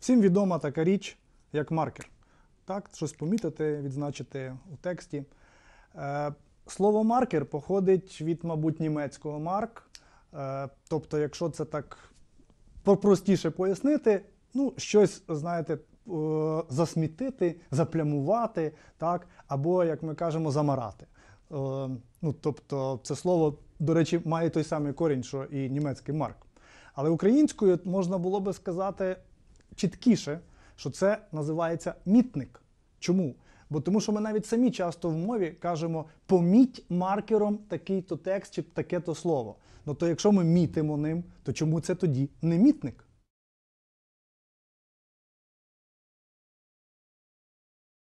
Всім відома така річ, як маркер. Так, Щось помітити, відзначити у тексті. Е, слово маркер походить від, мабуть, німецького марк. Е, тобто, якщо це так попростіше пояснити, ну, щось, знаєте, е, засмітити, заплямувати, так, або, як ми кажемо, замарати. Ну, Тобто, це слово, до речі, має той самий корінь, що і німецький марк. Але українською можна було би сказати чіткіше, що це називається мітник. Чому? Бо тому, що ми навіть самі часто в мові кажемо поміть маркером такий-то текст чи таке-то слово. Ну то якщо ми мітимо ним, то чому це тоді не мітник?